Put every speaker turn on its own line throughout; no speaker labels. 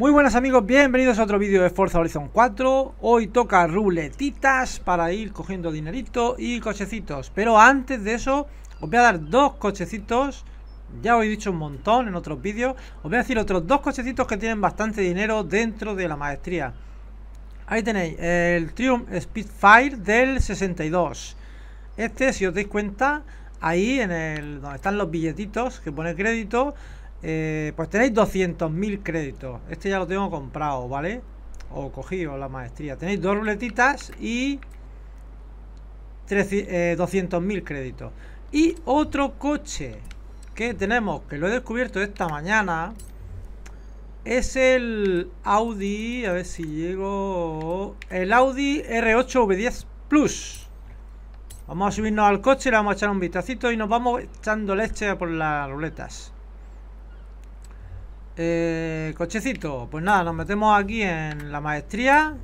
Muy buenas amigos, bienvenidos a otro vídeo de Forza Horizon 4 Hoy toca ruletitas para ir cogiendo dinerito y cochecitos Pero antes de eso, os voy a dar dos cochecitos Ya os he dicho un montón en otros vídeos Os voy a decir otros dos cochecitos que tienen bastante dinero dentro de la maestría Ahí tenéis el Triumph Speedfire del 62 Este, si os dais cuenta, ahí en el donde están los billetitos que pone crédito eh, pues tenéis 200.000 créditos. Este ya lo tengo comprado, ¿vale? O cogido la maestría. Tenéis dos ruletitas y 200.000 eh, créditos. Y otro coche que tenemos, que lo he descubierto esta mañana, es el Audi, a ver si llego, el Audi R8 V10 Plus. Vamos a subirnos al coche, le vamos a echar un vistacito y nos vamos echando leche por las ruletas. Eh, cochecito, pues nada, nos metemos aquí en la maestría.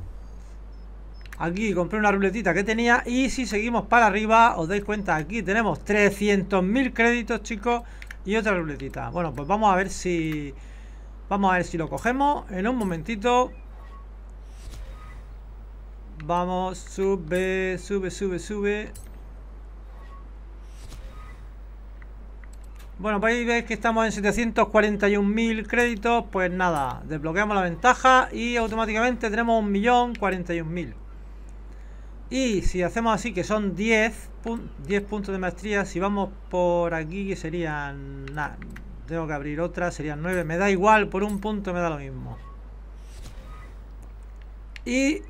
Aquí compré una ruletita que tenía y si seguimos para arriba, os dais cuenta, aquí tenemos 300.000 créditos, chicos, y otra ruletita. Bueno, pues vamos a ver si... Vamos a ver si lo cogemos en un momentito. Vamos, sube, sube, sube, sube. Bueno, pues ahí veis que estamos en 741.000 créditos. Pues nada, desbloqueamos la ventaja y automáticamente tenemos 1.041.000. Y si hacemos así, que son 10, 10 puntos de maestría, si vamos por aquí, que serían... tengo que abrir otra, serían 9. Me da igual, por un punto me da lo mismo. Y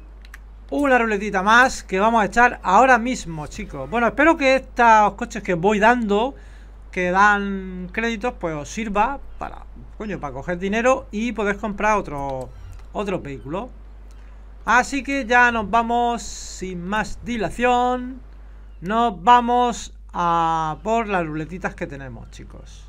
una ruletita más que vamos a echar ahora mismo, chicos. Bueno, espero que estos coches que voy dando que dan créditos, pues os sirva para, para coger dinero y podéis comprar otro, otro vehículo. Así que ya nos vamos sin más dilación. Nos vamos a por las ruletitas que tenemos, chicos.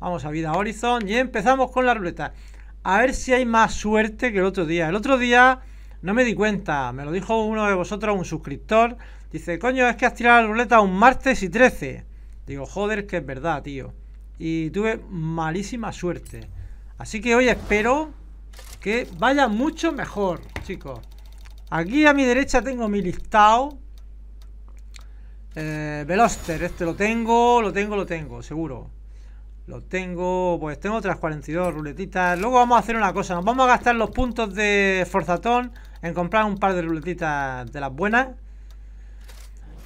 Vamos a vida Horizon y empezamos con la ruleta. A ver si hay más suerte que el otro día. El otro día no me di cuenta, me lo dijo uno de vosotros, un suscriptor Dice, coño, es que has tirado la ruleta un martes y 13. Digo, joder, que es verdad, tío. Y tuve malísima suerte. Así que hoy espero que vaya mucho mejor, chicos. Aquí a mi derecha tengo mi listado. Eh, Veloster, este lo tengo, lo tengo, lo tengo, seguro. Lo tengo, pues tengo otras 42 ruletitas. Luego vamos a hacer una cosa, nos vamos a gastar los puntos de Forzatón en comprar un par de ruletitas de las buenas.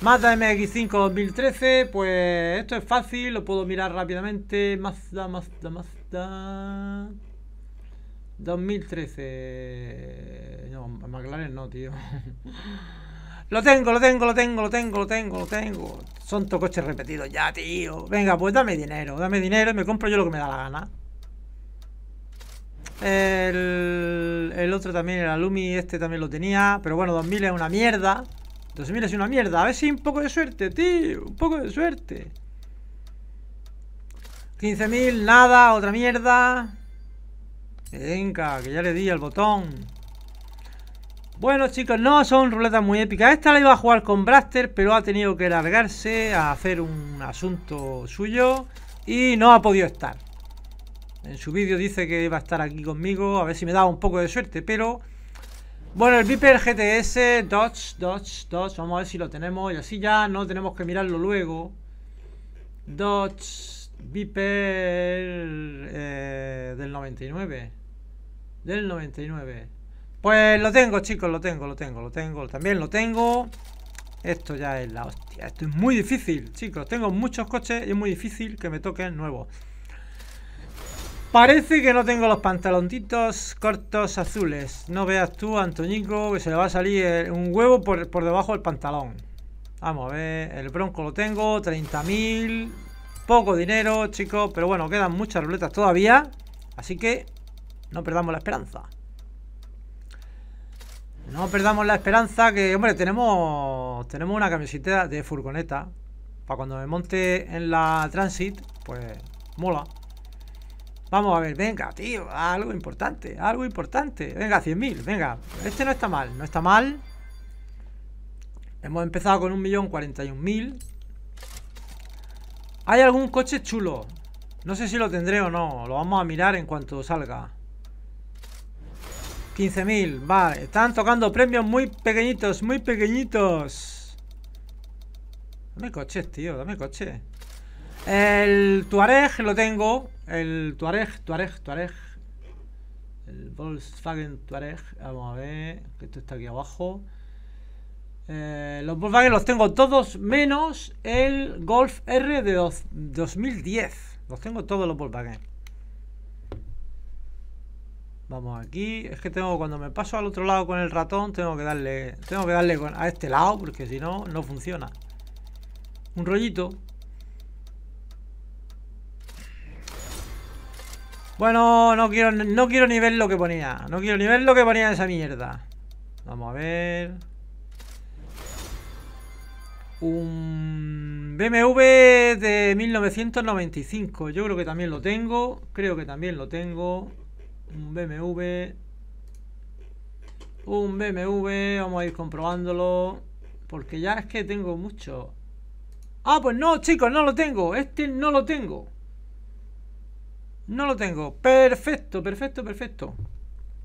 Mazda MX5 2013, pues esto es fácil, lo puedo mirar rápidamente. Mazda, Mazda, Mazda. 2013. No, McLaren no, tío. lo tengo, lo tengo, lo tengo, lo tengo, lo tengo, lo tengo. Son tocoches coches repetidos ya, tío. Venga, pues dame dinero, dame dinero y me compro yo lo que me da la gana. El, el otro también, el Alumi, este también lo tenía. Pero bueno, 2000 es una mierda. Entonces, es una mierda. A ver si un poco de suerte, tío. Un poco de suerte. 15.000, nada, otra mierda. Venga, que ya le di al botón. Bueno, chicos, no son ruletas muy épicas. Esta la iba a jugar con Braster, pero ha tenido que largarse a hacer un asunto suyo y no ha podido estar. En su vídeo dice que iba a estar aquí conmigo, a ver si me daba un poco de suerte, pero bueno, el Viper GTS, Dodge, Dodge, Dodge. Vamos a ver si lo tenemos. Y así ya no tenemos que mirarlo luego. Dodge, Viper eh, del 99. Del 99. Pues lo tengo, chicos, lo tengo, lo tengo, lo tengo. También lo tengo. Esto ya es la hostia. Esto es muy difícil, chicos. Tengo muchos coches y es muy difícil que me toquen nuevos. Parece que no tengo los pantaloncitos cortos azules. No veas tú, Antoñico, que se le va a salir un huevo por, por debajo del pantalón. Vamos a ver, el bronco lo tengo, 30.000. Poco dinero, chicos, pero bueno, quedan muchas ruletas todavía. Así que no perdamos la esperanza. No perdamos la esperanza que, hombre, tenemos, tenemos una camiseta de furgoneta. Para cuando me monte en la Transit, pues mola. Vamos a ver, venga, tío, algo importante, algo importante. Venga, 100.000, venga. Este no está mal, no está mal. Hemos empezado con 1.041.000. Hay algún coche chulo. No sé si lo tendré o no. Lo vamos a mirar en cuanto salga. 15.000, vale. Están tocando premios muy pequeñitos, muy pequeñitos. Dame coches, tío, dame coches el Tuareg lo tengo. El Tuareg, Tuareg, Tuareg. El Volkswagen Tuareg. Vamos a ver, que esto está aquí abajo. Eh, los Volkswagen los tengo todos menos el Golf R de 2010. Los tengo todos los Volkswagen. Vamos aquí. Es que tengo cuando me paso al otro lado con el ratón, tengo que darle, tengo que darle a este lado porque si no no funciona. Un rollito. Bueno, no quiero, no quiero ni ver lo que ponía. No quiero ni ver lo que ponía esa mierda. Vamos a ver. Un BMW de 1995. Yo creo que también lo tengo. Creo que también lo tengo. Un BMW. Un BMW. Vamos a ir comprobándolo. Porque ya es que tengo mucho. Ah, pues no, chicos, no lo tengo. Este no lo tengo. No lo tengo. Perfecto, perfecto, perfecto.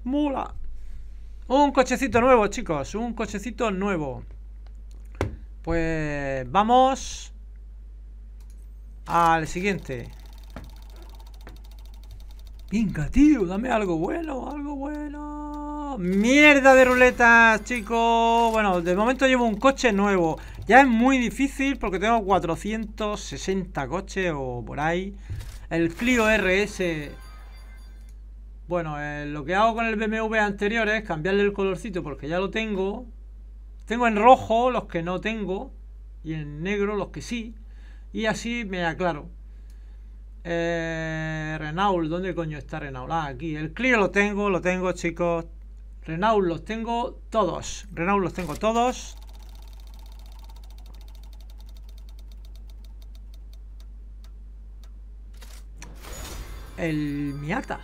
Mula. Un cochecito nuevo, chicos. Un cochecito nuevo. Pues vamos al siguiente. Venga, tío, dame algo bueno, algo bueno. Mierda de ruletas, chicos. Bueno, de momento llevo un coche nuevo. Ya es muy difícil porque tengo 460 coches o por ahí. El Clio RS. Bueno, eh, lo que hago con el BMW anterior es cambiarle el colorcito porque ya lo tengo. Tengo en rojo los que no tengo y en negro los que sí. Y así me aclaro. Eh, Renault, ¿dónde coño está Renault? Ah, aquí. El Clio lo tengo, lo tengo, chicos. Renault los tengo todos. Renault los tengo todos. el Miata.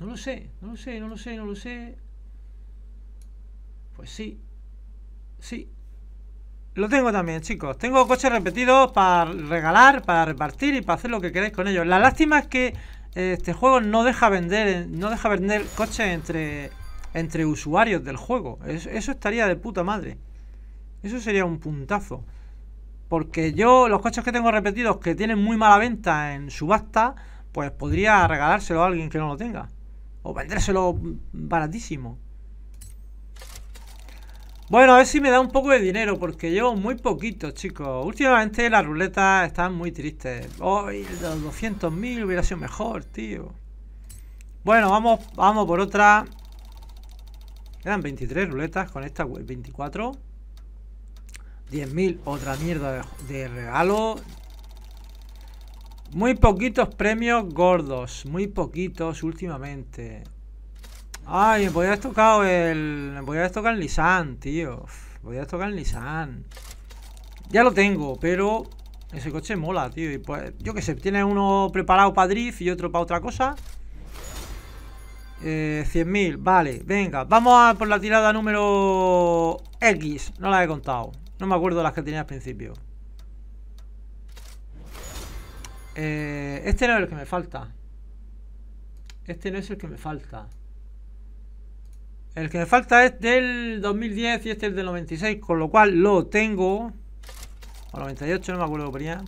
No lo sé, no lo sé, no lo sé, no lo sé. Pues sí. Sí. Lo tengo también, chicos. Tengo coches repetidos para regalar, para repartir y para hacer lo que queráis con ellos. La lástima es que eh, este juego no deja vender, eh, no deja vender coches entre, entre usuarios del juego. eso estaría de puta madre. Eso sería un puntazo. Porque yo, los coches que tengo repetidos que tienen muy mala venta en subasta, pues podría regalárselo a alguien que no lo tenga. O vendérselo baratísimo. Bueno, a ver si me da un poco de dinero, porque llevo muy poquito, chicos. Últimamente las ruletas están muy tristes. Hoy los 200.000 hubiera sido mejor, tío. Bueno, vamos, vamos por otra. Quedan 23 ruletas con esta 24. 10.000, otra mierda de regalo. Muy poquitos premios gordos. Muy poquitos últimamente. Ay, me a tocar el. Me a tocar el Nissan, tío. Me a tocar el Nissan. Ya lo tengo, pero. Ese coche mola, tío. Y pues, yo qué sé, tiene uno preparado para drift y otro para otra cosa. Eh, 100.000, vale, venga Vamos a por la tirada número X No la he contado, no me acuerdo las que tenía al principio eh, este no es el que me falta. Este no es el que me falta. El que me falta es del 2010 y este es del 96, con lo cual lo tengo. O 98, no me acuerdo por ¿eh?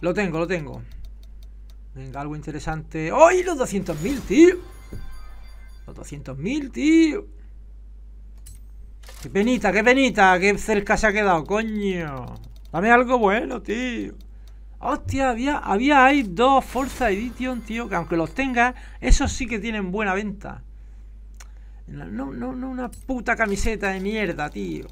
Lo tengo, lo tengo. Venga, algo interesante. ¡Ay, los 200.000, tío! Los 200.000, tío. ¡Qué penita, qué penita! ¡Qué cerca se ha quedado, coño! Dame algo bueno, tío. Hostia, había, había ahí dos Forza Edition, tío, que aunque los tenga, esos sí que tienen buena venta. No, no, no una puta camiseta de mierda, tío.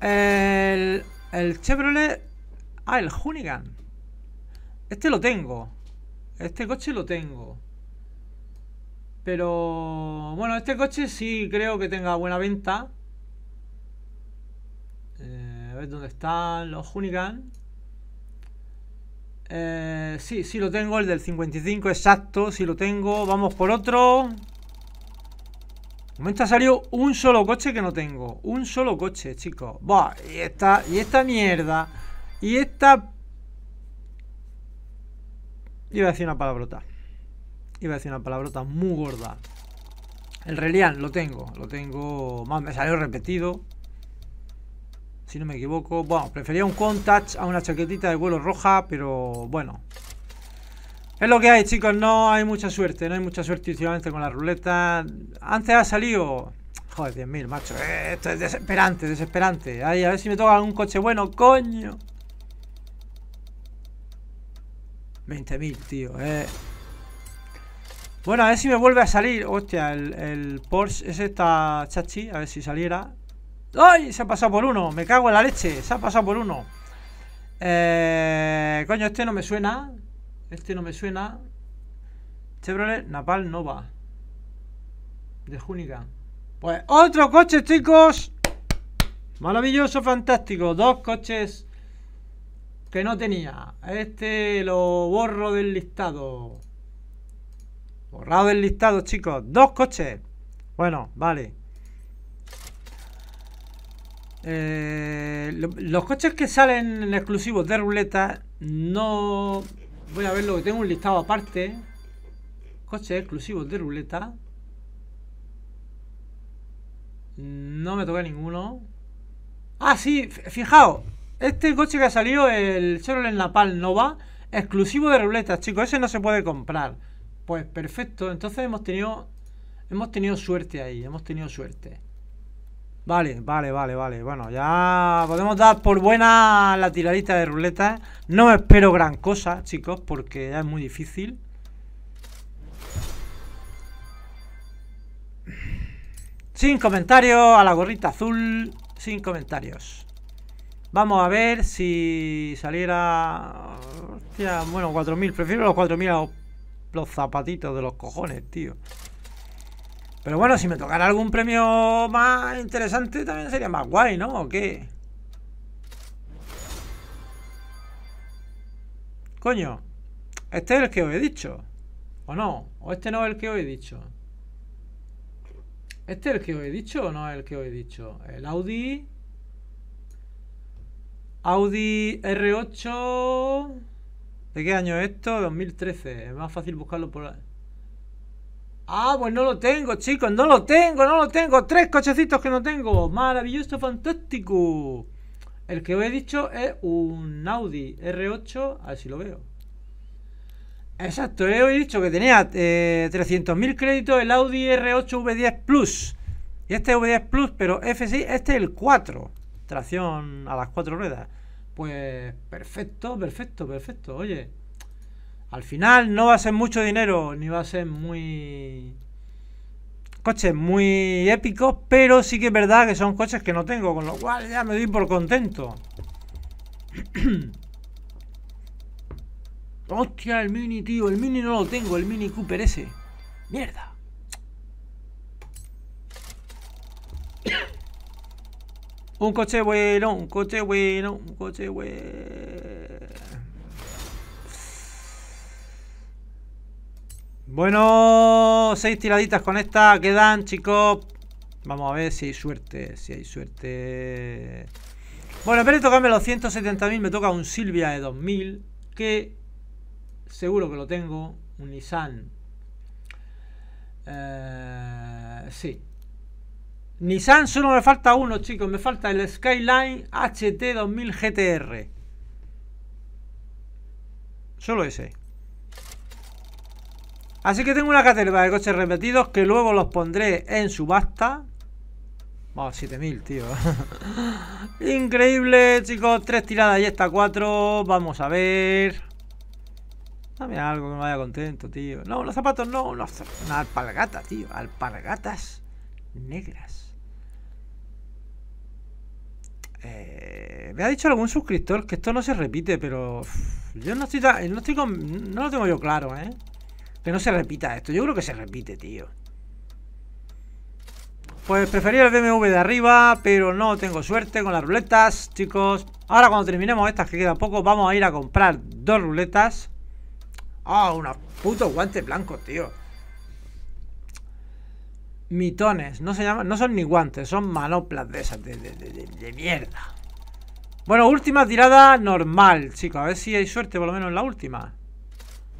El, el Chevrolet... Ah, el Hunigan Este lo tengo. Este coche lo tengo. Pero... Bueno, este coche sí creo que tenga buena venta ver dónde están los Hunigan eh, sí, sí lo tengo, el del 55, exacto, sí lo tengo. Vamos por otro. De momento ha salido un solo coche que no tengo. Un solo coche, chicos. Buah, y esta, y esta mierda. Y esta... Iba a decir una palabrota. Iba a decir una palabrota muy gorda. El Relian, lo tengo. Lo tengo... Más me salió repetido si no me equivoco. Bueno, prefería un contact a una chaquetita de vuelo roja, pero bueno. Es lo que hay, chicos. No hay mucha suerte. No hay mucha suerte últimamente con la ruleta. Antes ha salido... Joder, 10.000, macho. Eh, esto es desesperante, desesperante. a ver si me toca algún coche bueno, coño. 20.000, tío. Eh. Bueno, a ver si me vuelve a salir. Hostia, el, Porsche Es esta chachi. A ver si saliera. ¡Ay! Se ha pasado por uno. Me cago en la leche. Se ha pasado por uno. Eh, coño, este no me suena. Este no me suena. Chevrolet Napal Nova. De Júnica. Pues otro coche, chicos. Maravilloso, fantástico. Dos coches que no tenía. Este lo borro del listado. Borrado del listado, chicos. Dos coches. Bueno, vale. Eh, los coches que salen en exclusivos de ruleta no. Voy a verlo, que tengo un listado aparte. Coches exclusivos de ruleta. No me toca ninguno. Ah, sí, fijaos. Este coche que ha salido, el Chevrolet Napal Nova, exclusivo de ruletas, chicos. Ese no se puede comprar. Pues perfecto. Entonces hemos tenido. Hemos tenido suerte ahí. Hemos tenido suerte. Vale, vale, vale, vale. Bueno, ya podemos dar por buena la tiradita de ruleta. ¿eh? No espero gran cosa, chicos, porque ya es muy difícil. Sin comentarios a la gorrita azul. Sin comentarios. Vamos a ver si saliera... Hostia, bueno, 4.000. Prefiero los 4.000 a los, los zapatitos de los cojones, tío. Pero bueno, si me tocara algún premio más interesante también sería más guay, ¿no? ¿O qué? Coño, este es el que os he dicho. ¿O no? ¿O este no es el que os he dicho? ¿Este es el que os he dicho o no es el que os he dicho? El Audi... Audi R8... ¿De qué año es esto? 2013. Es más fácil buscarlo por... Ah, pues no lo tengo, chicos, no lo tengo, no lo tengo. Tres cochecitos que no tengo. Maravilloso, fantástico. El que os he dicho es un Audi R8, a ver si lo veo. Exacto, he dicho que tenía 300.000 eh, créditos el Audi R8 V10 Plus. Y este V10 Plus, pero f este es el 4. Tracción a las cuatro ruedas. Pues perfecto, perfecto, perfecto. Oye, al final no va a ser mucho dinero, ni va a ser muy... Coches muy épicos, pero sí que es verdad que son coches que no tengo, con lo cual ya me doy por contento. Hostia, el mini, tío, el mini no lo tengo, el mini Cooper ese. Mierda. Un coche bueno, un coche bueno, un coche bueno. Bueno, seis tiraditas con esta quedan, chicos. Vamos a ver si hay suerte, si hay suerte. Bueno, en vez de tocarme los 170.000, me toca un Silvia de 2000, que seguro que lo tengo, un Nissan. Eh, sí. Nissan solo me falta uno, chicos. Me falta el Skyline HT 2000 GTR. Solo ese. Así que tengo una caterva de coches repetidos que luego los pondré en subasta. Vamos, 7000, tío. Increíble, chicos. Tres tiradas y esta cuatro. Vamos a ver. Dame algo que me vaya contento, tío. No, los zapatos no. una tío. Alpargatas negras. Eh, me ha dicho algún suscriptor que esto no se repite, pero... Yo no estoy... No, estoy no lo tengo yo claro, ¿eh? Que no se repita esto. Yo creo que se repite, tío. Pues prefería el DMV de arriba, pero no tengo suerte con las ruletas, chicos. Ahora cuando terminemos estas, que queda poco, vamos a ir a comprar dos ruletas. Ah, unos putos guantes blancos, tío. Mitones, no se llaman, no son ni guantes, son manoplas de esas, de mierda. Bueno, última tirada normal, chicos. A ver si hay suerte, por lo menos en la última.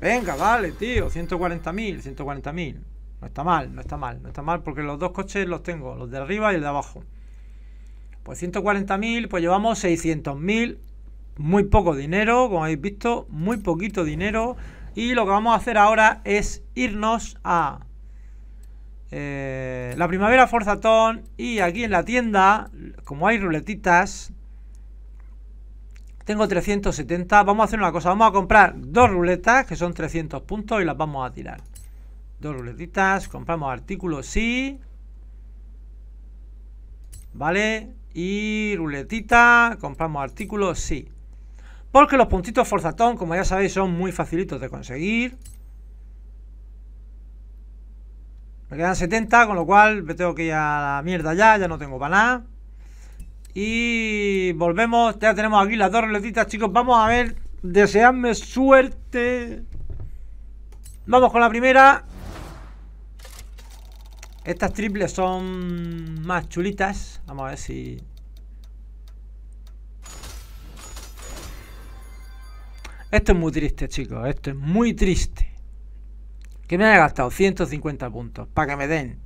Venga, vale, tío, 140.000, 140.000. No está mal, no está mal, no está mal, porque los dos coches los tengo, los de arriba y el de abajo. Pues 140.000, pues llevamos 600.000, muy poco dinero, como habéis visto, muy poquito dinero. Y lo que vamos a hacer ahora es irnos a eh, la primavera Forzatón y aquí en la tienda, como hay ruletitas, tengo 370. Vamos a hacer una cosa. Vamos a comprar dos ruletas, que son 300 puntos, y las vamos a tirar. Dos ruletitas. Compramos artículos, sí. ¿Vale? Y ruletita. Compramos artículos, sí. Porque los puntitos forzatón, como ya sabéis, son muy facilitos de conseguir. Me quedan 70, con lo cual me tengo que ir a la mierda ya, ya no tengo para nada. Y volvemos, ya tenemos aquí las dos roletitas, chicos. Vamos a ver, deseadme suerte. Vamos con la primera. Estas triples son más chulitas. Vamos a ver si... Esto es muy triste, chicos. Esto es muy triste. Que me haya gastado 150 puntos para que me den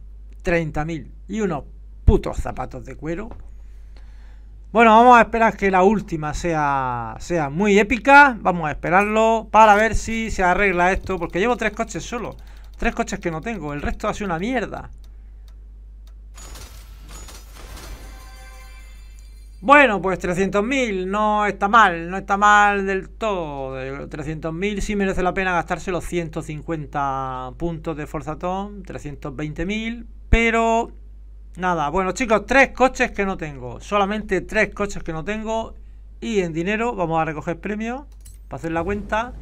30.000 y unos putos zapatos de cuero. Bueno, vamos a esperar que la última sea, sea muy épica. Vamos a esperarlo para ver si se arregla esto. Porque llevo tres coches solo. Tres coches que no tengo. El resto hace una mierda. Bueno, pues 300.000 no está mal, no está mal del todo. 300.000 sí merece la pena gastarse los 150 puntos de Forzatón, 320.000, pero Nada, bueno chicos, tres coches que no tengo. Solamente tres coches que no tengo. Y en dinero, vamos a recoger premios para hacer la cuenta.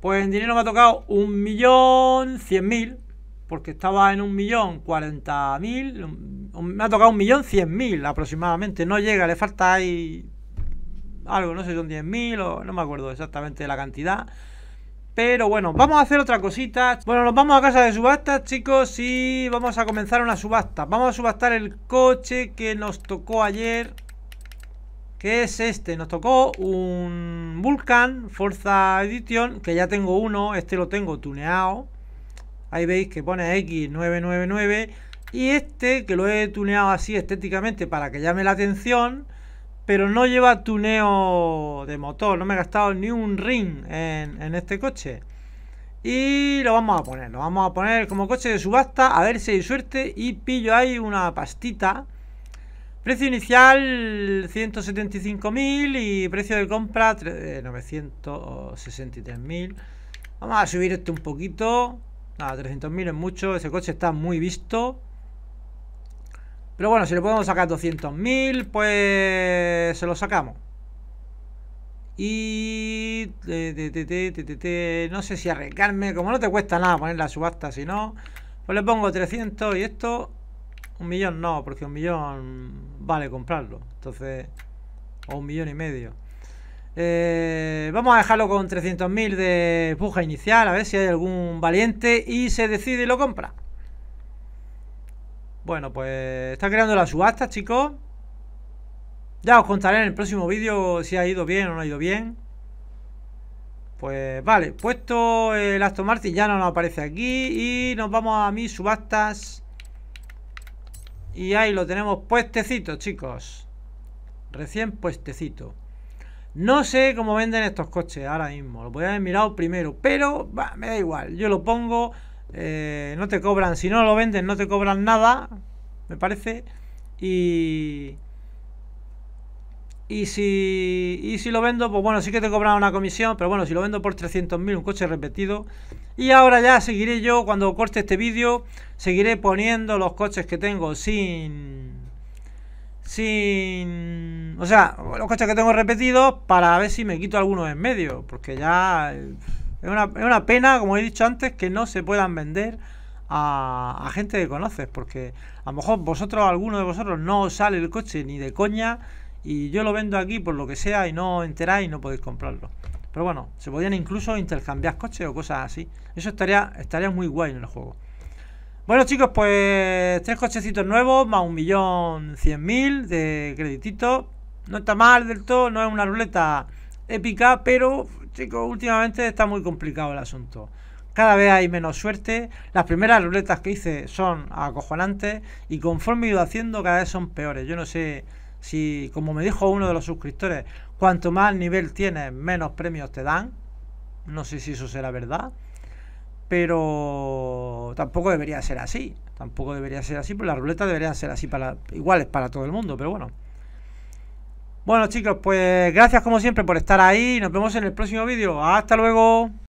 Pues en dinero me ha tocado un millón cien mil. Porque estaba en un millón cuarenta mil. Me ha tocado un millón cien mil aproximadamente. No llega, le falta ahí algo, no sé, son diez mil o no me acuerdo exactamente la cantidad. Pero bueno, vamos a hacer otra cosita Bueno, nos vamos a casa de subastas, chicos Y vamos a comenzar una subasta Vamos a subastar el coche que nos tocó ayer Que es este Nos tocó un Vulcan Forza Edition Que ya tengo uno, este lo tengo tuneado Ahí veis que pone X999 Y este, que lo he tuneado así estéticamente Para que llame la atención pero no lleva tuneo de motor. No me he gastado ni un ring en, este coche. Y lo vamos a poner, lo vamos a poner como coche de subasta, a ver si hay suerte y pillo ahí una pastita. Precio inicial 175.000 y precio de compra 963.000. Eh, vamos a subir esto un poquito. Nada, 300.000 es mucho, ese coche está muy visto. Pero bueno, si le podemos sacar 200.000, pues se lo sacamos. Y... No sé si arriesgarme. Como no te cuesta nada poner la subasta, si no... Pues le pongo 300 y esto... Un millón no, porque un millón vale comprarlo. Entonces... O un millón y medio. Eh, vamos a dejarlo con 300.000 de puja inicial, a ver si hay algún valiente y se decide y lo compra. Bueno, pues está creando la subasta, chicos. Ya os contaré en el próximo vídeo si ha ido bien o no ha ido bien. Pues vale, puesto el Aston Martin ya no nos aparece aquí. Y nos vamos a mis subastas. Y ahí lo tenemos puestecito, chicos. Recién puestecito. No sé cómo venden estos coches ahora mismo. Lo voy a haber mirado primero. Pero me da igual. Yo lo pongo eh, no te cobran, si no lo venden, no te cobran nada, me parece. Y. Y si, y si lo vendo, pues bueno, sí que te cobran una comisión, pero bueno, si lo vendo por 300.000, un coche repetido. Y ahora ya seguiré yo, cuando corte este vídeo, seguiré poniendo los coches que tengo sin... Sin... O sea, los coches que tengo repetidos para ver si me quito algunos en medio, porque ya... Eh, es una, pena, como he dicho antes, que no se puedan vender a, gente que conoces, porque a lo mejor vosotros, alguno de vosotros, no os sale el coche ni de coña y yo lo vendo aquí por lo que sea y no enteráis y no podéis comprarlo. Pero bueno, se podían incluso intercambiar coches o cosas así. Eso estaría, estaría muy guay en el juego. Bueno chicos, pues tres cochecitos nuevos, más un millón cien mil de créditos. No está mal del todo, no es una ruleta épica, pero chicos, últimamente está muy complicado el asunto. Cada vez hay menos suerte. Las primeras ruletas que hice son acojonantes y conforme he ido haciendo cada vez son peores. Yo no sé si, como me dijo uno de los suscriptores, cuanto más nivel tienes, menos premios te dan. No sé si eso será verdad. Pero tampoco debería ser así. Tampoco debería ser así, pues las ruletas deberían ser así para iguales para todo el mundo, pero bueno. Bueno chicos, pues gracias como siempre por estar ahí. Nos vemos en el próximo vídeo. Hasta luego.